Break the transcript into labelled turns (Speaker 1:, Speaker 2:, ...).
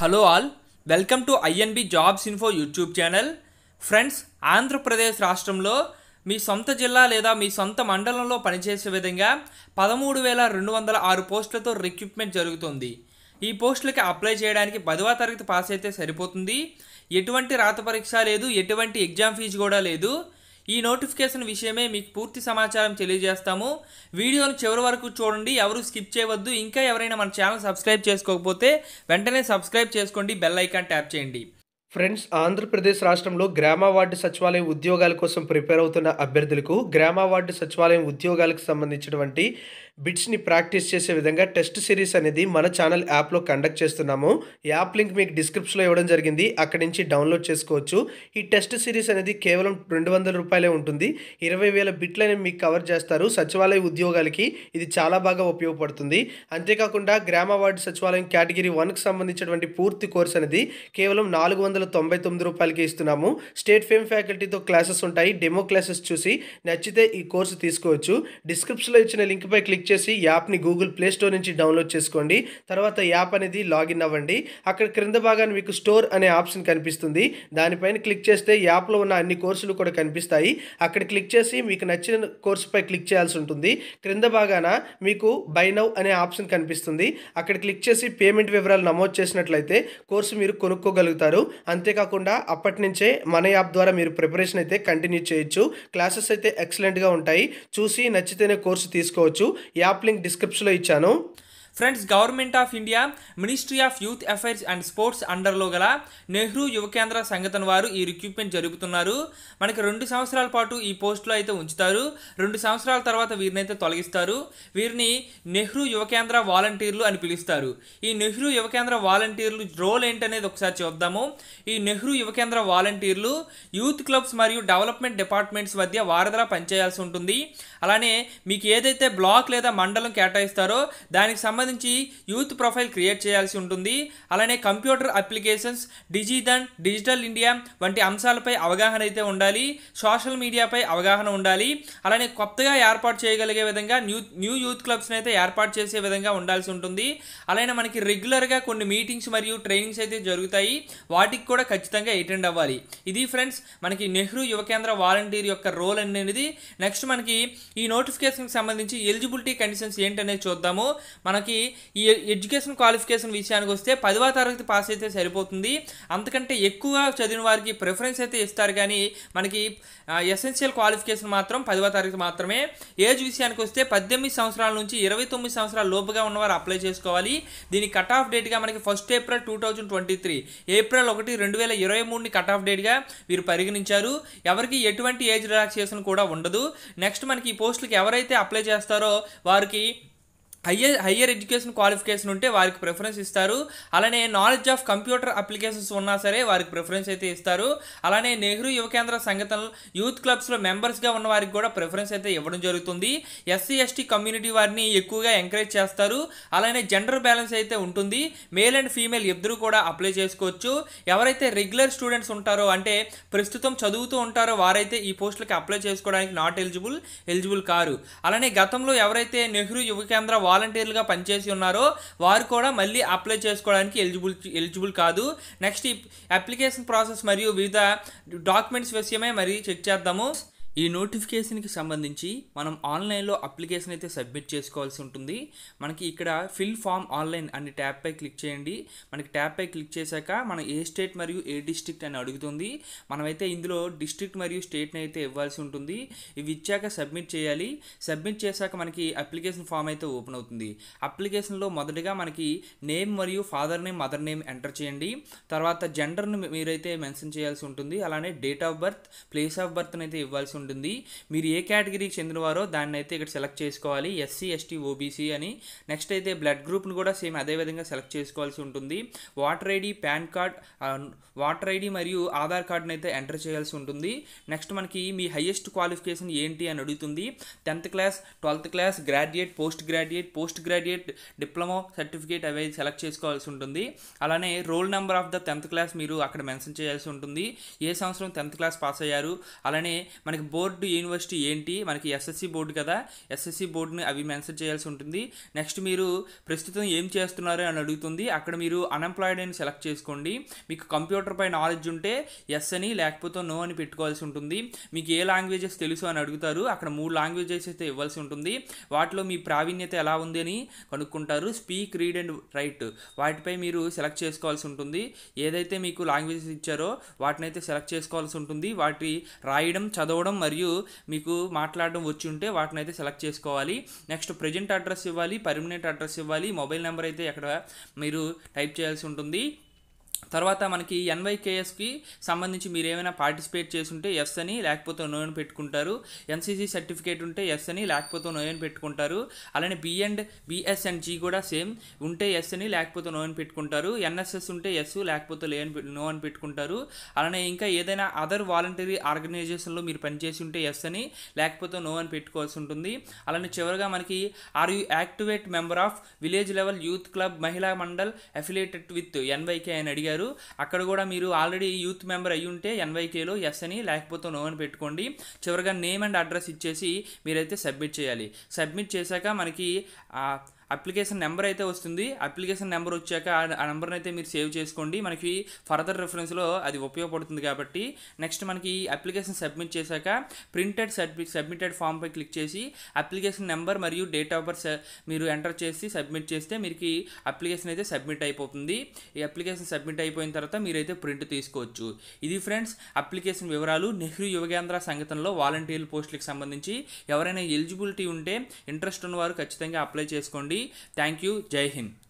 Speaker 1: Hello all welcome to INB jobs info YouTube channel friends Andhra Pradesh రాష్ట్రంలో మీ సొంత జిల్లా లేదా మీ సొంత మండలంలో పనిచేసే విధంగా పదమూడు వేల రెండు వందల ఆరు పోస్టులతో రిక్రూట్మెంట్ జరుగుతుంది ఈ పోస్టులకి అప్లై చేయడానికి పదవ తరగతి పాస్ అయితే సరిపోతుంది ఎటువంటి రాత పరీక్ష లేదు ఎటువంటి ఎగ్జామ్ ఫీజు కూడా లేదు ఈ నోటిఫికేషన్ విషయమే మీకు పూర్తి సమాచారం తెలియజేస్తాము వీడియోను చివరి వరకు చూడండి ఎవరు స్కిప్ చేయవద్దు ఇంకా ఎవరైనా మన ఛానల్ సబ్స్క్రైబ్ చేసుకోకపోతే వెంటనే సబ్స్క్రైబ్ చేసుకోండి బెల్ ఐకాన్ ట్యాప్ చేయండి
Speaker 2: ఫ్రెండ్స్ ఆంధ్రప్రదేశ్ రాష్ట్రంలో గ్రామ వార్డు సచివాలయం ఉద్యోగాల కోసం ప్రిపేర్ అవుతున్న అభ్యర్థులకు గ్రామ వార్డు సచివాలయం ఉద్యోగాలకు సంబంధించినటువంటి బిట్స్ని ప్రాక్టీస్ చేసే విధంగా టెస్ట్ సిరీస్ అనేది మన ఛానల్ యాప్లో కండక్ట్ చేస్తున్నాము యాప్ లింక్ మీకు డిస్క్రిప్షన్లో ఇవ్వడం జరిగింది అక్కడి నుంచి డౌన్లోడ్ చేసుకోవచ్చు ఈ టెస్ట్ సిరీస్ అనేది కేవలం రెండు వందల రూపాయలే ఉంటుంది ఇరవై వేల బిట్లనే మీకు కవర్ చేస్తారు సచివాలయ ఉద్యోగాలకి ఇది చాలా బాగా ఉపయోగపడుతుంది అంతేకాకుండా గ్రామ వార్డు సచివాలయం కేటగిరీ వన్కి సంబంధించినటువంటి పూర్తి కోర్స్ అనేది కేవలం నాలుగు వందల తొంభై తొమ్మిది రూపాయలకి ఇస్తున్నాము స్టేట్ ఫేమ్ ఫ్యాకల్టీతో క్లాసెస్ ఉంటాయి డెమో క్లాసెస్ చూసి నచ్చితే ఈ కోర్సు తీసుకోవచ్చు డిస్క్రిప్షన్లో ఇచ్చిన లింక్పై క్లిక్ చేసి యాప్ని గూగుల్ ప్లే స్టోర్ నుంచి డౌన్లోడ్ చేసుకోండి తర్వాత యాప్ అనేది లాగిన్ అవ్వండి అక్కడ క్రింద భాగాన్ని మీకు స్టోర్ అనే ఆప్షన్ కనిపిస్తుంది దానిపైన క్లిక్ చేస్తే యాప్లో ఉన్న అన్ని కోర్సులు కూడా కనిపిస్తాయి అక్కడ క్లిక్ చేసి మీకు నచ్చిన కోర్సుపై క్లిక్ చేయాల్సి ఉంటుంది క్రింద భాగాన మీకు బై నౌ అనే ఆప్షన్ కనిపిస్తుంది అక్కడ క్లిక్ చేసి పేమెంట్ వివరాలు నమోదు చేసినట్లయితే కోర్సు మీరు కొనుక్కోగలుగుతారు అంతేకాకుండా అప్పటి నుంచే మన యాప్ ద్వారా మీరు ప్రిపరేషన్ అయితే కంటిన్యూ చేయొచ్చు క్లాసెస్ అయితే ఎక్సలెంట్గా ఉంటాయి చూసి నచ్చితేనే కోర్సు తీసుకోవచ్చు యాప్ లింక్ డిస్క్రిప్షన్లో ఇచ్చాను
Speaker 1: friends government of India ministry of youth affairs and sports అండర్లో గల నెహ్రూ యువ కేంద్ర సంఘటన వారు ఈ రిక్రూట్మెంట్ జరుపుతున్నారు మనకి రెండు సంవత్సరాల పాటు ఈ పోస్టులో అయితే ఉంచుతారు రెండు సంవత్సరాల తర్వాత వీరిని అయితే తొలగిస్తారు వీరిని నెహ్రూ యువ కేంద్ర వాలంటీర్లు అని పిలుస్తారు ఈ నెహ్రూ యువ కేంద్ర వాలంటీర్లు రోల్ ఏంటనేది ఒకసారి చూద్దాము ఈ నెహ్రూ యువ కేంద్ర వాలంటీర్లు యూత్ క్లబ్స్ మరియు డెవలప్మెంట్ డిపార్ట్మెంట్స్ మధ్య వారధిలా పనిచేయాల్సి ఉంటుంది అలానే మీకు ఏదైతే బ్లాక్ లేదా మండలం కేటాయిస్తారో దానికి సంబంధించి సంబంధించి యూత్ ప్రొఫైల్ క్రియేట్ చేయాల్సి ఉంటుంది అలానే computer applications DigiDhan digital India వంటి అంశాలపై అవగాహన అయితే ఉండాలి సోషల్ మీడియాపై అవగాహన ఉండాలి అలానే కొత్తగా ఏర్పాటు చేయగలిగే విధంగా న్యూ న్యూ యూత్ క్లబ్స్ని అయితే ఏర్పాటు చేసే విధంగా ఉండాల్సి ఉంటుంది అలానే మనకి రెగ్యులర్గా కొన్ని మీటింగ్స్ మరియు ట్రైనింగ్స్ అయితే జరుగుతాయి వాటికి కూడా ఖచ్చితంగా అటెండ్ అవ్వాలి ఇది ఫ్రెండ్స్ మనకి నెహ్రూ యువ కేంద్ర వాలంటీర్ యొక్క రోల్ అనేది నెక్స్ట్ మనకి ఈ నోటిఫికేషన్కి సంబంధించి ఎలిజిబిలిటీ కండిషన్స్ ఏంటనేది చూద్దాము మనకి ఈ ఎడ్యుకేషన్ క్వాలిఫికేషన్ విషయానికి వస్తే పదవ తరగతి పాస్ అయితే సరిపోతుంది అంతకంటే ఎక్కువ చదివిన వారికి ప్రిఫరెన్స్ అయితే ఇస్తారు కానీ మనకి ఎసెన్షియల్ క్వాలిఫికేషన్ మాత్రం పదవ తరగతి మాత్రమే ఏజ్ విషయానికి వస్తే పద్దెనిమిది సంవత్సరాల నుంచి ఇరవై తొమ్మిది సంవత్సరాల లోపుగా ఉన్నవారు అప్లై చేసుకోవాలి దీని కట్ ఆఫ్ డేట్గా మనకి first April two thousand twenty three April ఒకటి రెండు వేల ఇరవై మూడుని కట్ ఆఫ్ డేట్గా వీరు పరిగణించారు ఎవరికి ఎటువంటి ఏజ్ రిలాక్సేషన్ కూడా ఉండదు నెక్స్ట్ మనకి ఈ పోస్టులకి ఎవరైతే అప్లై చేస్తారో వారికి హయ్యర్ హయ్యర్ ఎడ్యుకేషన్ క్వాలిఫికేషన్ ఉంటే వారికి ప్రిఫరెన్స్ ఇస్తారు అలానే నాలెడ్జ్ ఆఫ్ కంప్యూటర్ అప్లికేషన్స్ ఉన్నా సరే వారికి ప్రిఫరెన్స్ అయితే ఇస్తారు అలానే నెహ్రూ యువ కేంద్ర సంఘటనలు యూత్ క్లబ్స్లో మెంబర్స్గా ఉన్న వారికి కూడా ప్రిఫరెన్స్ అయితే ఇవ్వడం జరుగుతుంది ఎస్సీ ఎస్టీ కమ్యూనిటీ వారిని ఎక్కువగా ఎంకరేజ్ చేస్తారు అలానే జెండర్ బ్యాలెన్స్ అయితే ఉంటుంది మేల్ అండ్ ఫీమేల్ ఇద్దరు కూడా అప్లై చేసుకోవచ్చు ఎవరైతే రెగ్యులర్ స్టూడెంట్స్ ఉంటారో అంటే ప్రస్తుతం చదువుతూ ఉంటారో వారైతే ఈ పోస్టులకి అప్లై చేసుకోవడానికి నాట్ ఎలిజిబుల్ ఎలిజిబుల్ కారు అలానే గతంలో ఎవరైతే నెహ్రూ యువ కేంద్ర వాలంటీర్లుగా పనిచేసి ఉన్నారో వారు కూడా మళ్ళీ అప్లై చేసుకోవడానికి ఎలిజిబుల్ ఎలిజిబుల్ కాదు నెక్స్ట్ అప్లికేషన్ ప్రాసెస్ మరియు వివిధ డాక్యుమెంట్స్ విషయమే మరి చెక్ చేద్దాము ఈ నోటిఫికేషన్కి సంబంధించి మనం ఆన్లైన్లో అప్లికేషన్ అయితే సబ్మిట్ చేసుకోవాల్సి ఉంటుంది మనకి ఇక్కడ ఫిల్ ఫామ్ ఆన్లైన్ అనే ట్యాప్పై క్లిక్ చేయండి మనకి ట్యాప్పై క్లిక్ చేశాక మనం ఏ స్టేట్ మరియు ఏ డిస్ట్రిక్ట్ అని అడుగుతుంది మనమైతే ఇందులో డిస్ట్రిక్ట్ మరియు స్టేట్ని అయితే ఇవ్వాల్సి ఉంటుంది ఇవి ఇచ్చాక సబ్మిట్ చేయాలి సబ్మిట్ చేశాక మనకి అప్లికేషన్ ఫామ్ అయితే ఓపెన్ అవుతుంది అప్లికేషన్లో మొదటగా మనకి నేమ్ మరియు father name mother name enter చేయండి తర్వాత జెండర్ను మీరైతే మెన్షన్ చేయాల్సి ఉంటుంది అలానే date of birth place of బర్త్ని అయితే ఇవ్వాల్సి ఉంటుంది ఉంటుంది మీరు ఏ కేటగిరీకి చెందినవారో దాన్ని అయితే ఇక్కడ సెలెక్ట్ చేసుకోవాలి ఎస్సీ ఎస్టీ ఓబీసీ అని నెక్స్ట్ అయితే బ్లడ్ గ్రూప్ను కూడా సేమ్ అదే విధంగా సెలెక్ట్ చేసుకోవాల్సి ఉంటుంది voter ID PAN card voter ID మరియు ఆధార్ కార్డును అయితే ఎంటర్ చేయాల్సి ఉంటుంది నెక్స్ట్ మనకి మీ హయ్యెస్ట్ క్వాలిఫికేషన్ ఏంటి అని అడుగుతుంది tenth class twelfth class graduate post graduate post graduate diploma certificate అవి సెలెక్ట్ చేసుకోవాల్సి ఉంటుంది అలానే roll number of the tenth class మీరు అక్కడ మెన్షన్ చేయాల్సి ఉంటుంది ఏ సంవత్సరం టెన్త్ క్లాస్ పాస్ అయ్యారు అలానే మనకి బోర్డు యూనివర్సిటీ ఏంటి మనకి ఎస్ఎస్సి బోర్డు కదా ఎస్ఎస్సి బోర్డుని అవి మెన్షన్ చేయాల్సి ఉంటుంది నెక్స్ట్ మీరు ప్రస్తుతం ఏం చేస్తున్నారు అని అడుగుతుంది అక్కడ మీరు అన్ఎంప్లాయిడ్ అని సెలెక్ట్ చేసుకోండి మీకు కంప్యూటర్ పై నాలెడ్జ్ ఉంటే ఎస్ అని లేకపోతే నో అని పెట్టుకోవాల్సి ఉంటుంది మీకు ఏ లాంగ్వేజెస్ తెలుసు అని అడుగుతారు అక్కడ మూడు లాంగ్వేజెస్ అయితే ఇవ్వాల్సి ఉంటుంది వాటిలో మీ ప్రావీణ్యత ఎలా ఉంది అని కనుక్కుంటారు స్పీక్ రీడ్ అండ్ రైట్ వాటిపై మీరు సెలెక్ట్ చేసుకోవాల్సి ఉంటుంది ఏదైతే మీకు లాంగ్వేజెస్ ఇచ్చారో వాటినైతే సెలెక్ట్ చేసుకోవాల్సి ఉంటుంది వాటి రాయడం చదవడం మరియు మీకు మాట్లాడడం వచ్చి ఉంటే వాటిని అయితే సెలెక్ట్ చేసుకోవాలి నెక్స్ట్ ప్రజెంట్ అడ్రస్ ఇవ్వాలి పర్మనెంట్ అడ్రస్ ఇవ్వాలి మొబైల్ నెంబర్ అయితే ఎక్కడ మీరు టైప్ చేయాల్సి ఉంటుంది తర్వాత మనకి ఎన్వైకేఎస్కి సంబంధించి మీరు ఏమైనా పార్టిసిపేట్ ఉంటే ఎస్ అని లేకపోతే నో అని పెట్టుకుంటారు ఎన్సీసీ సర్టిఫికేట్ ఉంటే ఎస్ అని లేకపోతే నో అని పెట్టుకుంటారు అలానే B and BS and G కూడా సేమ్ ఉంటే ఎస్ అని లేకపోతే నో అని పెట్టుకుంటారు ఎన్ఎస్ఎస్ ఉంటే ఎస్ లేకపోతే లే నో అని పెట్టుకుంటారు అలానే ఇంకా ఏదైనా అదర్ వాలంటరీ ఆర్గనైజేషన్లో మీరు పనిచేసి ఉంటే ఎస్ అని లేకపోతే నో అని పెట్టుకోవాల్సి ఉంటుంది అలానే చివరిగా మనకి are you activate member of village level youth club Mahila Mandal affiliated with NYK అని అడిగి అడిగారు అక్కడ కూడా మీరు ఆల్రెడీ యూత్ మెంబర్ అయ్యి ఉంటే ఎన్వైకేలో ఎస్ అని లేకపోతే నో అని పెట్టుకోండి చివరిగా నేమ్ అండ్ అడ్రస్ ఇచ్చేసి మీరైతే సబ్మిట్ చేయాలి సబ్మిట్ చేశాక మనకి అప్లికేషన్ నెంబర్ అయితే వస్తుంది అప్లికేషన్ నెంబర్ వచ్చాక ఆ నెంబర్ని అయితే మీరు సేవ్ చేసుకోండి మనకి ఫర్దర్ రెఫరెన్స్లో అది ఉపయోగపడుతుంది కాబట్టి నెక్స్ట్ మనకి అప్లికేషన్ సబ్మిట్ చేశాక ప్రింటెడ్ సబ్మిట్ సబ్మిటెడ్ ఫామ్పై క్లిక్ చేసి అప్లికేషన్ నెంబర్ మరియు డేట్ ఆఫ్ బర్త్ మీరు ఎంటర్ చేసి సబ్మిట్ చేస్తే మీకు అప్లికేషన్ అయితే సబ్మిట్ అయిపోతుంది ఈ అప్లికేషన్ సబ్మిట్ అయిపోయిన తర్వాత మీరైతే ప్రింట్ తీసుకోవచ్చు ఇది ఫ్రెండ్స్ అప్లికేషన్ వివరాలు నెహ్రూ యువకేంద్ర సంఘటనలో వాలంటీర్ పోస్టులకు సంబంధించి ఎవరైనా ఎలిజిబిలిటీ ఉంటే ఇంట్రెస్ట్ ఉన్నవారు ఖచ్చితంగా అప్లై చేసుకోండి Thank you. Jai Hind.